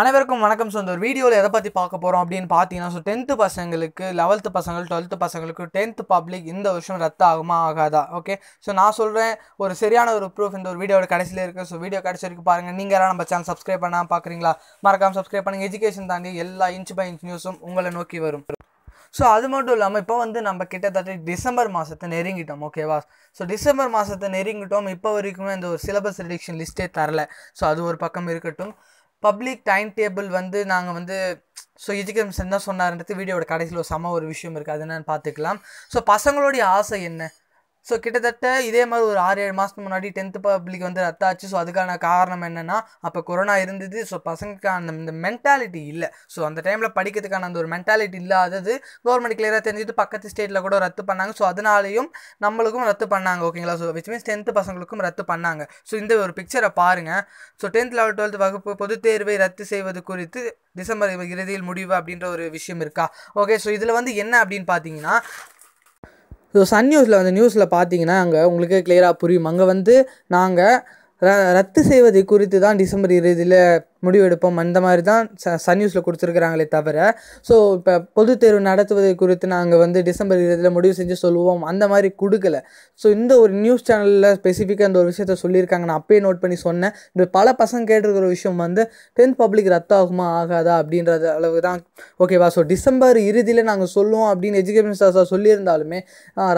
அனைவருக்கும் வணக்கம் ஸோ இந்த ஒரு வீடியோவில் எதை பற்றி பார்க்க போகிறோம் அப்படின்னு பார்த்தீங்கன்னா ஸோ டென்த்து பசங்களுக்கு லெவல்த்து பசங்கள் டுவெல்த்து பசங்களுக்கு டென்த்து பப்ளிக் இந்த வருஷம் ரத்து ஆகுமா ஆகாதா ஓகே ஸோ நான் சொல்கிறேன் ஒரு சரியான ஒரு ப்ரூஃப் இந்த ஒரு வீடியோட கடைசியில் இருக்குது ஸோ வீடியோ கடைசி வரைக்கும் பாருங்கள் நீங்கள் யாரும் நம்ம சேனல் சப்ஸ்கிரைப் பண்ணால் பார்க்குறீங்களா மறக்காமல் சப்ஸ்கிரைப் பண்ணுங்கள் எஜுகேஷன் தாண்டி எல்லா இன்ச் பை இன்ச் நியூஸும் உங்களை நோக்கி வரும் ஸோ அது மட்டும் இல்லாமல் இப்போ வந்து நம்ம கிட்டத்தட்ட டிசம்பர் மாதத்தை நெருங்கிட்டோம் ஓகேவா ஸோ டிசம்பர் மாதத்தை நெருங்கிட்டோம் இப்போ வரைக்குமே இந்த ஒரு சிலபஸ் ரிடிக்ஷன் லிஸ்ட்டே தரல ஸோ அது ஒரு பக்கம் இருக்கட்டும் பப்ளிக் டைம் டேபிள் வந்து நாங்கள் வந்து ஸோ எஜுகேஷன் தான் சொன்னார்ன்றது வீடியோட கடைசியில் ஒரு சம ஒரு விஷயம் இருக்குது அது என்னன்னு பார்த்துக்கலாம் ஸோ பசங்களுடைய ஆசை என்ன ஸோ கிட்டத்தட்ட இதே மாதிரி ஒரு ஆறு ஏழு மாதத்துக்கு முன்னாடி டென்த்து பப்ளிக் வந்து ரத்தாச்சு ஸோ அதுக்கான காரணம் என்னென்னா அப்போ கொரோனா இருந்தது ஸோ பசங்களுக்கான அந்த இந்த மென்டாலிட்டி இல்லை ஸோ அந்த டைமில் படிக்கிறதுக்கான அந்த ஒரு மென்டாலிட்டி இல்லாதது கவர்மெண்ட் கிளியராக தெரிஞ்சுட்டு பக்கத்து ஸ்டேட்டில் கூட ரத்து பண்ணாங்க ஸோ அதனாலையும் நம்மளுக்கும் ரத்து பண்ணாங்க ஓகேங்களா ஸோ விச் மீன்ஸ் டென்த்து பசங்களுக்கும் ரத்து பண்ணாங்க ஸோ இந்த ஒரு பிக்சரை பாருங்கள் ஸோ டென்த் லெவல் டுவெல்த் வகுப்பு பொதுத் தேர்வை ரத்து செய்வது குறித்து டிசம்பர் இறுதியில் முடிவு அப்படின்ற ஒரு விஷயம் இருக்கா ஓகே ஸோ இதில் வந்து என்ன அப்படின்னு பார்த்தீங்கன்னா ஸோ சன் நியூஸில் வந்து நியூஸில் பார்த்தீங்கன்னா அங்கே உங்களுக்கு கிளியராக புரியும் அங்கே வந்து நாங்கள் ர ரத்து செய்வது குறித்து தான் டிசம்பர் இறுதியில் முடிவெடுப்போம் அந்த மாதிரி தான் ச சன் நியூஸில் கொடுத்துருக்குறாங்களே தவிர ஸோ இப்போ பொது தேர்வு நடத்துவது குறித்து நாங்கள் வந்து டிசம்பர் இருபதில் முடிவு செஞ்சு சொல்லுவோம் அந்த மாதிரி கொடுக்கல ஸோ இந்த ஒரு நியூஸ் சேனலில் ஸ்பெசிஃபிக்காக இந்த ஒரு விஷயத்த சொல்லியிருக்காங்க நான் அப்பயே நோட் பண்ணி சொன்னேன் இப்போ பல பசங்க கேட்டிருக்கிற விஷயம் வந்து டென்த் பப்ளிக் ரத்து ஆகுமா ஆகாதா அப்படின்றது அளவு தான் ஓகேவா ஸோ டிசம்பர் இறுதியில் நாங்கள் சொல்லுவோம் அப்படின்னு எஜுகேஷன் ஸ்டார்ஸாக சொல்லியிருந்தாலுமே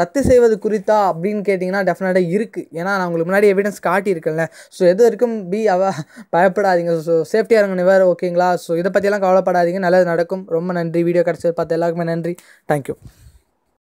ரத்து செய்வது குறித்தா அப்படின்னு கேட்டிங்கன்னா டெஃபினட்டாக இருக்குது ஏன்னா நான் உங்களுக்கு முன்னாடி எவிடன்ஸ் காட்டியிருக்கேன்ல ஸோ எது வரைக்கும் பி அவ பயப்படாதீங்க ஸோ சேஃப்டியாக இருங்க நிவர் ஓகேங்களா ஸோ இதை பற்றியெல்லாம் கவலைப்படாதீங்க நல்லது நடக்கும் ரொம்ப நன்றி வீடியோ கிடச்சது பார்த்து எல்லாருக்குமே நன்றி தேங்க்யூ